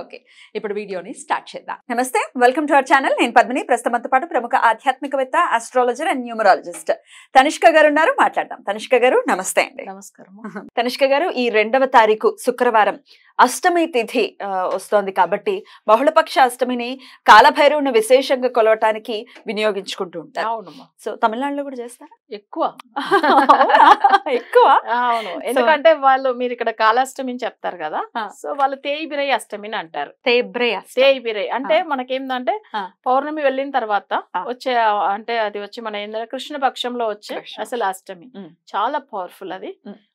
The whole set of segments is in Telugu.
ఓకే ఇప్పుడు వీడియోని స్టార్ట్ చేద్దాం నమస్తే వెల్కమ్ టు అవర్ ఛానల్ నేను పద్మిని ప్రస్తుతంతో పాటు ప్రముఖ ఆధ్యాత్మికవేత్త ఆస్ట్రాలజర్ అండ్ న్యూమరాలజిస్ట్ తనిష్క గారు ఉన్నారు మాట్లాడదాం తనిష్క గారు నమస్తే అండి నమస్కారం తనిష్క గారు ఈ రెండవ తారీఖు శుక్రవారం అష్టమి తిథి వస్తోంది కాబట్టి బహుళపక్ష అష్టమిని కాలభైరవుని విశేషంగా కొలవటానికి వినియోగించుకుంటూ ఉంటారు అవును సో తమిళనాడులో కూడా చేస్తారా ఎక్కువ ఎక్కువ అవును ఎందుకంటే వాళ్ళు మీరు ఇక్కడ కాలాష్టమి చెప్తారు కదా సో వాళ్ళు తేయిబిరై అష్టమిని అంటారు తేబ్రే అంటే మనకేందంటే పౌర్ణమి వెళ్ళిన తర్వాత వచ్చే అంటే అది వచ్చి మన ఏంటంటే కృష్ణ పక్షంలో వచ్చే అసలు అష్టమి చాలా పవర్ఫుల్ అది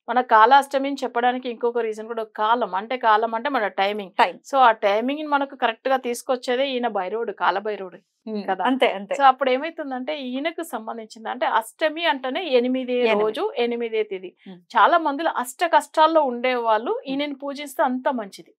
మన కాలాష్టమి అని చెప్పడానికి ఇంకొక రీజన్ కూడా కాలం అంటే కాలం అంటే మన టైమింగ్ సో ఆ టైమింగ్ మనకు కరెక్ట్ గా తీసుకొచ్చేదే ఈయన బైరోడు కాలభైరోడు కదా అంతే అంతే సో అప్పుడు ఏమైతుందంటే ఈయనకు సంబంధించింది అంటే అష్టమి అంటేనే ఎనిమిది రోజు ఎనిమిదే తేదీ చాలా మందిలో అష్ట కష్టాల్లో ఉండే వాళ్ళు ఈయనని పూజిస్తే అంత మంచిది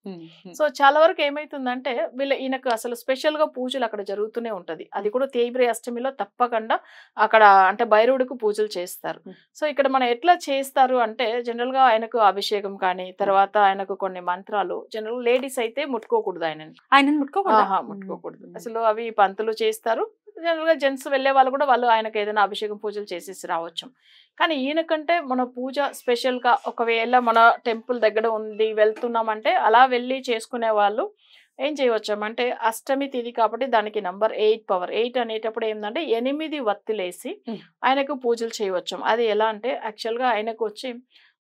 సో చాలా వరకు ఏమైతుందంటే వీళ్ళ ఈయనకు అసలు స్పెషల్ గా పూజలు అక్కడ జరుగుతూనే ఉంటది అది కూడా తేబ్రి అష్టమిలో తప్పకుండా అక్కడ అంటే భైరవుడికి పూజలు చేస్తారు సో ఇక్కడ మనం ఎట్లా చేస్తారు అంటే జనరల్ గా ఆయనకు అభిషేకం కానీ తర్వాత ఆయనకు కొన్ని మంత్రాలు జనరల్ లేడీస్ అయితే ముట్టుకోకూడదు ఆయన ముట్టుకోకూడదు ముట్టుకోకూడదు అసలు అవి పంతులు చేస్తారు జనరల్గా జెంట్స్ వెళ్ళే వాళ్ళు కూడా వాళ్ళు ఆయనకు ఏదైనా అభిషేకం పూజలు చేసేసి రావచ్చు కానీ ఈయనకంటే మన పూజ స్పెషల్గా ఒకవేళ మన టెంపుల్ దగ్గర ఉంది వెళ్తున్నామంటే అలా వెళ్ళి చేసుకునే వాళ్ళు ఏం చేయవచ్చు అంటే అష్టమి తిది కాబట్టి దానికి నంబర్ ఎయిట్ పవర్ ఎయిట్ అనేటప్పుడు ఏంటంటే ఎనిమిది వత్తులేసి ఆయనకు పూజలు చేయవచ్చు అది ఎలా అంటే యాక్చువల్గా ఆయనకు వచ్చి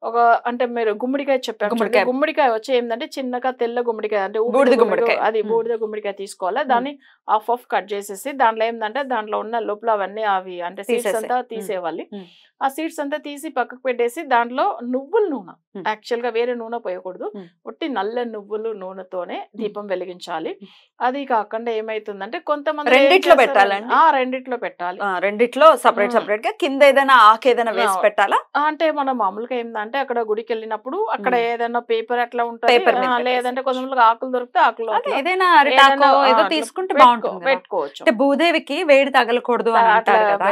ఒక అంటే మీరు గుమ్మడికాయ చెప్పారు గుమ్మడికాయ వచ్చి ఏంటంటే చిన్నగా తెల్ల గుమ్మడికాయ అంటే బూడిద గుమ్మడికాయ అది బూడిద గుమ్మడికాయ తీసుకోవాలి దాన్ని ఆఫ్ ఆఫ్ కట్ చేసేసి దాంట్లో ఏంటంటే దాంట్లో ఉన్న లోపల అవన్నీ అవి అంటే సీడ్స్ అంతా తీసేవాళ్ళు ఆ సీడ్స్ అంతా తీసి పక్కకు పెట్టేసి దాంట్లో నువ్వుల నూనె యాక్చువల్ గా వేరే నూనె పోయకూడదు ఒట్టి నల్ల నువ్వులు నూనెతోనే దీపం వెలిగించాలి అది కాకుండా ఏమైతుందంటే కొంతమంది రెండిట్లో పెట్టాలండి రెండిట్లో పెట్టాలి రెండిట్లో సపరేట్ సపరేట్ గా కింద ఏదైనా ఆకు ఏదైనా వేసి పెట్టాలా అంటే మనం మామూలుగా ఏంటంటే అక్కడ గుడికి వెళ్ళినప్పుడు అక్కడ ఏదైనా పేపర్ అట్లా ఉంటుంది లేదంటే కొంచెం ఆకులు దొరికితే ఆకులు ఏదైనా తీసుకుంటే బాగుంటుంది పెట్టుకోవచ్చు భూదేవికి వేడి తగలకూడదు అట్లా కదా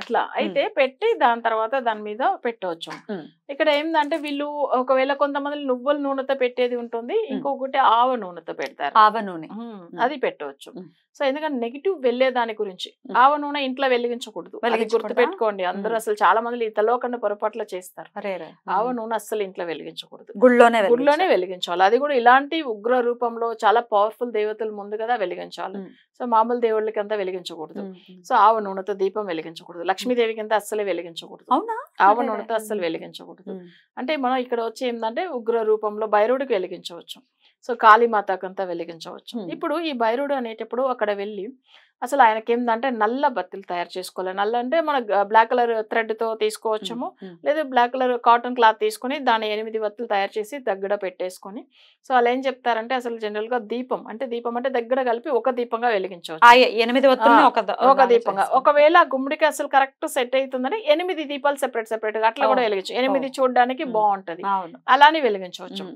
అట్లా అయితే పెట్టి దాని తర్వాత దాని మీద పెట్టవచ్చు ఇక్కడ ఏంటంటే వీళ్ళు ఒకవేళ కొంతమంది నువ్వుల నూనెతో పెట్టేది ఉంటుంది ఇంకొకటి ఆవ నూనెతో పెడతారు ఆవ నూనె అది పెట్టవచ్చు సో ఎందుకంటే నెగిటివ్ వెళ్ళే దాని గురించి ఆవ నూనె ఇంట్లో వెలిగించకూడదు పెట్టుకోండి అందరూ అసలు చాలా మంది ఇతలో కన్నా పొరపాట్లు చేస్తారు ఆవ నూనె అస్సలు ఇంట్లో వెలిగించకూడదు గుళ్ళోనే గుళ్ళోనే వెలిగించాలి అది కూడా ఇలాంటి ఉగ్ర రూపంలో చాలా పవర్ఫుల్ దేవతలు ముందు కదా వెలిగించాలి సో మామూలు దేవుళ్ళకి అంతా వెలిగించకూడదు సో ఆవ నూనెతో దీపం వెలిగించకూడదు లక్ష్మీదేవి కింద అస్సలు వెలిగించకూడదు అవునా ఆవ నూనెతో అస్సలు వెలిగించకూడదు అంటే మనం ఇక్కడ వచ్చి ఏంటంటే ఉగ్ర రూపంలో బైరుడికి వెలిగించవచ్చు సో కాళీమాతకంతా వెలిగించవచ్చు ఇప్పుడు ఈ బైరుడు అనేటప్పుడు అక్కడ వెళ్ళి అసలు ఆయనకి ఏంటంటే నల్ల బత్తిలు తయారు చేసుకోవాలి నల్ల అంటే మన బ్లాక్ కలర్ థ్రెడ్తో తీసుకోవచ్చము లేదా బ్లాక్ కలర్ కాటన్ క్లాత్ తీసుకొని దాని ఎనిమిది బత్తులు తయారు చేసి దగ్గర పెట్టేసుకొని సో అలా ఏం చెప్తారంటే అసలు జనరల్గా దీపం అంటే దీపం అంటే దగ్గర కలిపి ఒక దీపంగా వెలిగించవచ్చు ఎనిమిది ఒక దీపంగా ఒకవేళ గుమ్మడికి అసలు కరెక్ట్ సెట్ అవుతుందని ఎనిమిది దీపాలు సెపరేట్ సెపరేట్ గా అట్లా కూడా వెలిగించు ఎనిమిది చూడడానికి బాగుంటది అలానే వెలిగించవచ్చు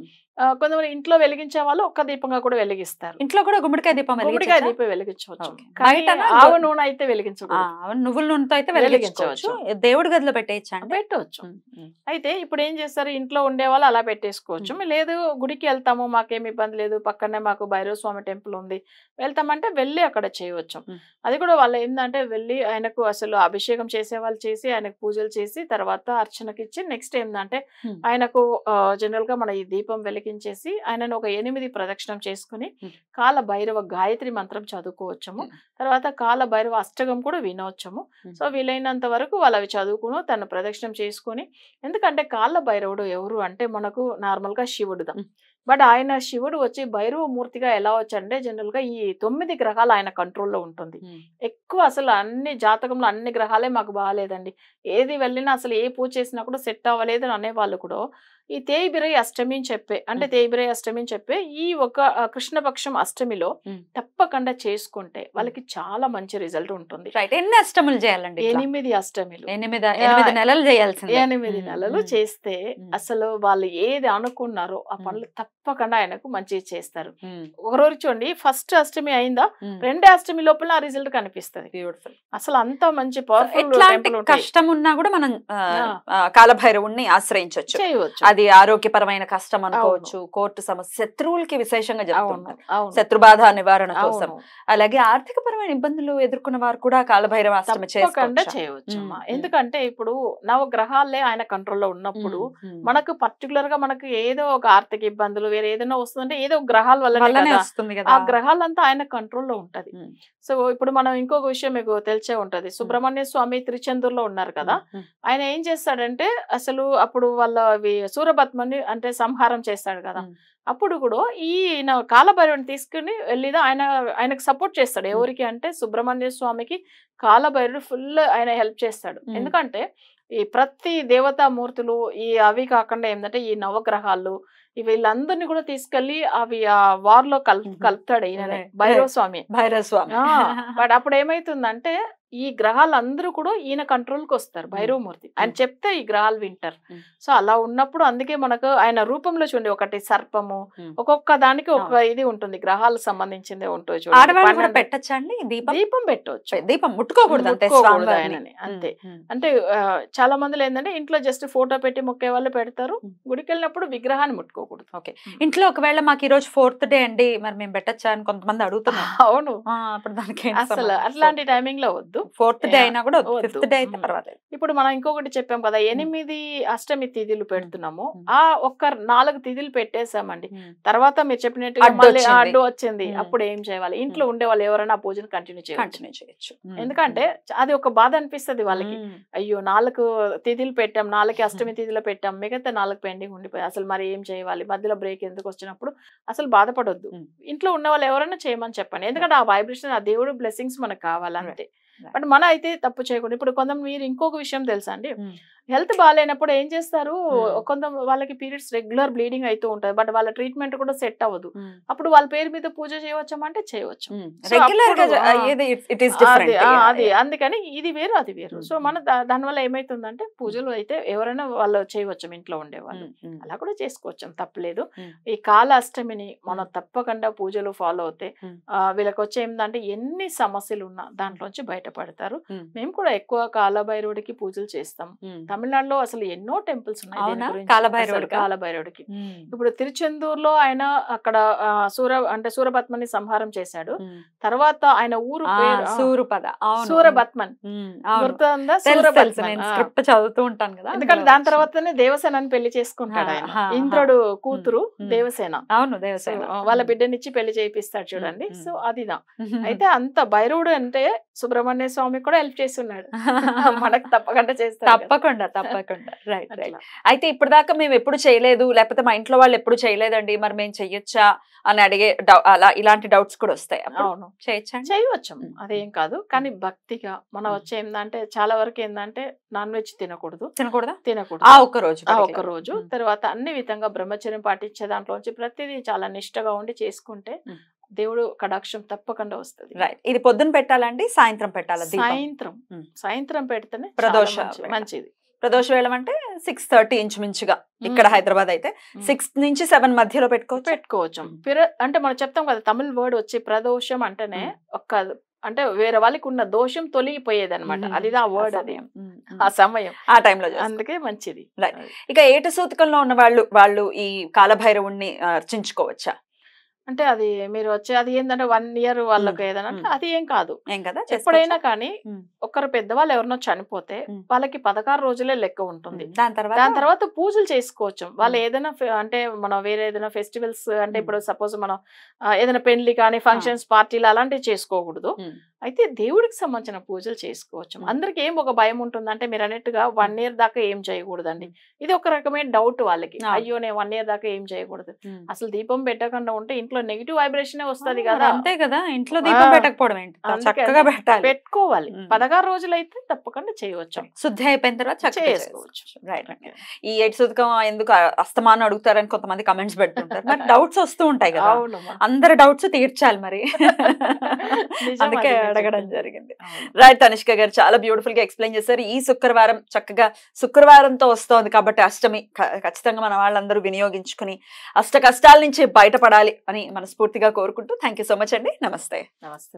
కొంతమంది ఇంట్లో వెలిగించే వాళ్ళు ఒక్క దీపంగా కూడా వెలిగిస్తారు ఇంట్లో కూడా గుమ్మడికాయ దీపం గుమ్మడికాయ దీపం వెలిగించవచ్చు ఆవు నూనె అయితే వెలిగించవచ్చు నువ్వుల నూనెతో అయితే వెలిగించవచ్చు దేవుడి గదిలో పెట్టేయచ్చు పెట్టవచ్చు అయితే ఇప్పుడు ఏం చేస్తారు ఇంట్లో ఉండే వాళ్ళు అలా పెట్టేసుకోవచ్చు లేదు గుడికి వెళ్తాము మాకేం ఇబ్బంది లేదు పక్కనే మాకు భైరవ స్వామి టెంపుల్ ఉంది వెళ్తామంటే వెళ్ళి అక్కడ చేయవచ్చు అది కూడా వాళ్ళు ఏంటంటే వెళ్ళి ఆయనకు అసలు అభిషేకం చేసే వాళ్ళు చేసి ఆయనకు పూజలు చేసి తర్వాత అర్చనకి ఇచ్చి నెక్స్ట్ ఏంటంటే ఆయనకు జనరల్ గా మన ఈ దీపం వెలిగి తిరిగించేసి ఆయనను ఒక ఎనిమిది ప్రదక్షిణం చేసుకుని కాల భైరవ గాయత్రి మంత్రం చదువుకోవచ్చము తర్వాత కాల భైరవ అష్టగం కూడా వినవచ్చము సో వీలైనంత వరకు వాళ్ళవి చదువుకుని చదువుకును తను ప్రదక్షిణం చేసుకుని ఎందుకంటే కాళ్ళ భైరవుడు ఎవరు అంటే మనకు నార్మల్గా శివుడు బట్ ఆయన శివుడు వచ్చి భైరవ మూర్తిగా ఎలా వచ్చంటే జనరల్ గా ఈ తొమ్మిది గ్రహాలు ఆయన కంట్రోల్లో ఉంటుంది ఎక్కువ అసలు అన్ని జాతకంలో అన్ని గ్రహాలే మాకు బాగాలేదండి ఏది వెళ్ళినా అసలు ఏ పూజ చేసినా కూడా సెట్ అవ్వలేదు అనేవాళ్ళు కూడా ఈ తేయిబిరై అష్టమి అని చెప్పే అంటే తేయిబిరై అష్టమి అని చెప్పే ఈ ఒక కృష్ణపక్షం అష్టమిలో తప్పకుండా చేసుకుంటే వాళ్ళకి చాలా మంచి రిజల్ట్ ఉంటుంది రైట్ ఎన్ని అష్టములు చేయాలండి ఎనిమిది అష్టమిలు ఎనిమిది ఎనిమిది నెలలు చేయాల్సింది ఎనిమిది నెలలు చేస్తే అసలు వాళ్ళు ఏది అనుకున్నారో ఆ పనులు తప్ప తప్పకుండా ఆయనకు మంచి చేస్తారు ఒకరోజు చూడండి ఫస్ట్ అష్టమి అయిందా రెండే అష్టమి లోపల ఆ రిజల్ట్ కనిపిస్తుంది బ్యూటిఫుల్ అసలు అంత మంచి పవర్ఫుల్ కష్టం ఉన్నా కూడా మనం కాలభైరవుణ్ణి ఆశ్రయించవచ్చు అది ఆరోగ్యపరమైన కష్టం అనుకోవచ్చు కోర్టు సమస్య శత్రువులకి విశేషంగా శత్రు శత్రుబాధ నివారణ కోసం అలాగే ఆర్థిక పరమైన ఇబ్బందులు ఎదుర్కొన్న వారు కూడా కాలభైరవ ఆశ్రమ చేయవచ్చు ఎందుకంటే ఇప్పుడు నవగ్రహాలే ఆయన కంట్రోల్లో ఉన్నప్పుడు మనకు పర్టికులర్ గా మనకు ఏదో ఒక ఆర్థిక ఇబ్బందులు వేరే ఏదైనా వస్తుందంటే ఏదో గ్రహాల వల్ల వస్తుంది కదా ఆ గ్రహాలంతా ఆయన కంట్రోల్లో ఉంటది సో ఇప్పుడు మనం ఇంకొక విషయం మీకు తెలిసే ఉంటది సుబ్రహ్మణ్య స్వామి త్రిచంద్రులో ఉన్నారు కదా ఆయన ఏం చేస్తాడంటే అసలు అప్పుడు వాళ్ళ సూర్యపద్మని అంటే సంహారం చేస్తాడు కదా అప్పుడు కూడా ఈయన కాలభైరవుని తీసుకుని వెళ్ళిదా ఆయన ఆయనకు సపోర్ట్ చేస్తాడు ఎవరికి అంటే సుబ్రహ్మణ్య స్వామికి కాలభైరుడు ఫుల్ ఆయన హెల్ప్ చేస్తాడు ఎందుకంటే ఈ ప్రతి దేవతామూర్తులు ఈ అవి కాకుండా ఏంటంటే ఈ నవగ్రహాలు వీళ్ళందరినీ కూడా తీసుకెళ్లి అవి ఆ వార్ లో కల్ కలుపుతాడు ఈయన భైరవ స్వామి భైరవ స్వామి బట్ అప్పుడు ఏమైతుందంటే ఈ గ్రహాలందరూ కూడా ఈయన కంట్రోల్కి వస్తారు భైరవమూర్తి ఆయన చెప్తే ఈ గ్రహాలు వింటారు సో అలా ఉన్నప్పుడు అందుకే మనకు ఆయన రూపంలో చూడండి ఒకటి సర్పము ఒక్కొక్క దానికి ఒక ఇది ఉంటుంది గ్రహాలకు సంబంధించిందే ఉంటుంది పెట్టచ్చండి దీపం పెట్టవచ్చు దీపం ముట్టుకోకూడదు అంతే అంటే చాలా మందిలో ఏంటంటే ఇంట్లో జస్ట్ ఫోటో పెట్టి మొక్కే వాళ్ళు పెడతారు గుడికి వెళ్ళినప్పుడు విగ్రహాన్ని ముట్టుకోకూడదు ఓకే ఇంట్లో ఒకవేళ మాకు ఈ రోజు ఫోర్త్ డే అండి మరి మేము పెట్టచ్చా అని కొంతమంది అడుగుతున్నాం అవును అప్పుడు అసలు అట్లాంటి టైమింగ్ లో వద్దు వద్దు ఫోర్త్ డే అయినా కూడా ఫిఫ్త్ డే అయితే పర్వాలేదు ఇప్పుడు మనం ఇంకొకటి చెప్పాం కదా ఎనిమిది అష్టమి తిథిలు పెడుతున్నాము ఆ ఒక్క నాలుగు తిథిలు పెట్టేశామండి తర్వాత మీరు చెప్పినట్టుగా మళ్ళీ అడ్డు వచ్చింది అప్పుడు ఏం చేయాలి ఇంట్లో ఉండే వాళ్ళు ఎవరైనా పూజను కంటిన్యూ చేయాలి కంటిన్యూ చేయొచ్చు ఎందుకంటే అది ఒక బాధ అనిపిస్తుంది వాళ్ళకి అయ్యో నాలుగు తిథులు పెట్టాం నాలుగు అష్టమి తిథిలో పెట్టాం మిగతా నాలుగు పెండింగ్ ఉండిపోయి అసలు మరి ఏం చేయాలి మధ్యలో బ్రేక్ ఎందుకు వచ్చినప్పుడు అసలు బాధపడొద్దు ఇంట్లో ఉన్న వాళ్ళు ఎవరైనా చేయమని చెప్పండి ఎందుకంటే ఆ వైబ్రేషన్ ఆ దేవుడు బ్లెస్సింగ్స్ మనకు కావాలంటే బట్ మన అయితే తప్పు చేయకూడదు ఇప్పుడు కొంత మీరు ఇంకొక విషయం తెలుసా అండి హెల్త్ బాగాలేనప్పుడు ఏం చేస్తారు కొంత వాళ్ళకి పీరియడ్స్ రెగ్యులర్ బ్లీడింగ్ అయితే ఉంటుంది బట్ వాళ్ళ ట్రీట్మెంట్ కూడా సెట్ అవ్వదు అప్పుడు వాళ్ళ పేరు మీద పూజ చేయవచ్చామంటే చేయవచ్చు అది అందుకని ఇది వేరు అది వేరు సో మన దానివల్ల ఏమైతుందంటే పూజలు అయితే ఎవరైనా వాళ్ళు చేయవచ్చు ఇంట్లో ఉండేవాళ్ళు అలా కూడా చేసుకోవచ్చు తప్పలేదు ఈ కాల అష్టమిని మనం తప్పకుండా పూజలు ఫాలో అవుతే వీళ్ళకి వచ్చే ఏంటంటే ఎన్ని సమస్యలు ఉన్నా దాంట్లోంచి బయటపడతారు మేము కూడా ఎక్కువ కాలభైరవుడికి పూజలు చేస్తాం తమిళనాడులో అసలు ఎన్నో టెంపుల్స్ ఉన్నాయి కాలభైరవుడికి ఇప్పుడు తిరుచెందూరులో ఆయన అక్కడ సూర అంటే సూరభత్మని సంహారం చేశాడు తర్వాత ఆయన ఊరు సూరపద సూరభత్మన్ చదువుతూ ఉంటాను కదా ఎందుకంటే దాని తర్వాతనే దేవసేనని పెళ్లి చేసుకుంటాడు ఆయన ఇంద్రుడు కూతురు దేవసేన అవును దేవసేన వాళ్ళ బిడ్డనిచ్చి పెళ్లి చేయిస్తాడు చూడండి సో అదిదా అయితే అంత భైరవుడు అంటే సుబ్రహ్మణ్య స్వామి కూడా హెల్ప్ చేస్తున్నాడు మనకు తప్పకుండా చేస్తాడు తప్పకుండా తప్పకుండా రైట్ రైట్ అయితే దాకా మేము ఎప్పుడు చేయలేదు లేకపోతే మా ఇంట్లో వాళ్ళు ఎప్పుడు చేయలేదండి మరి మేము చెయ్యొచ్చా అని అడిగే అలా ఇలాంటి డౌట్స్ కూడా వస్తాయి అవును చేయొచ్చా చేయవచ్చు అదేం కాదు కానీ భక్తిగా మనం వచ్చే ఏంటంటే చాలా వరకు ఏంటంటే నాన్ వెజ్ తినకూడదు తినకూడదా తినకూడదు ఆ ఒక్క రోజు ఆ ఒక్క రోజు తర్వాత అన్ని విధంగా బ్రహ్మచర్యం పాటించే దాంట్లోంచి ప్రతిదీ చాలా నిష్టగా ఉండి చేసుకుంటే దేవుడు కడాక్షం తప్పకుండా వస్తుంది ఇది పొద్దున పెట్టాలండి సాయంత్రం పెట్టాలి సాయంత్రం సాయంత్రం పెడితేనే ప్రదోష మంచిది ప్రదోష వేళం అంటే సిక్స్ థర్టీ ఇంచుమించుగా ఇక్కడ హైదరాబాద్ అయితే సిక్స్ నుంచి సెవెన్ మధ్యలో పెట్టుకోవచ్చు పెట్టుకోవచ్చు అంటే మనం చెప్తాం కదా తమిళ వర్డ్ వచ్చి ప్రదోషం అంటేనే ఒక్క అంటే వేరే వాళ్ళకి ఉన్న దోషం తొలిగిపోయేది అనమాట అది ఆ వర్డ్ అది ఆ సమయం ఆ టైంలో అందుకే మంచిది ఇక ఏట సూతకంలో ఉన్న వాళ్ళు వాళ్ళు ఈ కాలభైరవుణ్ణి అర్చించుకోవచ్చా అంటే అది మీరు వచ్చే అది ఏంటంటే వన్ ఇయర్ వాళ్ళకి ఏదైనా అది ఏం కాదు ఏం కదా ఎప్పుడైనా కానీ ఒకరు పెద్దవాళ్ళు ఎవరినో చనిపోతే వాళ్ళకి పదహారు రోజులే లెక్క ఉంటుంది దాని తర్వాత దాని తర్వాత పూజలు చేసుకోవచ్చు వాళ్ళు ఏదైనా అంటే మనం వేరే ఏదైనా ఫెస్టివల్స్ అంటే ఇప్పుడు సపోజ్ మనం ఏదైనా పెళ్లి కానీ ఫంక్షన్స్ పార్టీలు అలాంటివి చేసుకోకూడదు అయితే దేవుడికి సంబంధించిన పూజలు చేసుకోవచ్చు అందరికి ఏం ఒక భయం ఉంటుంది అంటే మీరు అన్నట్టుగా వన్ ఇయర్ దాకా ఏం చేయకూడదండి ఇది ఒక రకమైన డౌట్ వాళ్ళకి అయ్యో నేను వన్ ఇయర్ దాకా ఏం చేయకూడదు అసలు దీపం పెట్టకుండా ఉంటే ఇంట్లో లో నెగిటివ్ వైబ్రేషన్ వస్తుంది కదా అంతే కదా ఇంట్లో దీపం పెట్టకపోవడం ఏంటి చక్కగా పెట్టాలి పెట్టుకోవాలి పదహారు రోజులు అయితే తప్పకుండా చేయవచ్చు శుద్ధి అయిపోయిన తర్వాత చక్కగా చేసుకోవచ్చు ఈ ఎయిట్ శుద్ధకం ఎందుకు అస్తమానం అడుగుతారని కొంతమంది కమెంట్స్ పెడుతుంటారు మరి డౌట్స్ వస్తూ ఉంటాయి కదా అందరు డౌట్స్ తీర్చాలి మరి అందుకే అడగడం జరిగింది రైట్ తనిష్క గారు చాలా బ్యూటిఫుల్ గా ఎక్స్ప్లెయిన్ చేశారు ఈ శుక్రవారం చక్కగా శుక్రవారంతో వస్తోంది కాబట్టి అష్టమి ఖచ్చితంగా మన వాళ్ళందరూ వినియోగించుకుని అష్ట కష్టాల నుంచి బయటపడాలి అని మనస్ఫూర్తిగా కోరుకుంటూ థ్యాంక్ సో మచ్ అండి నమస్తే నమస్తే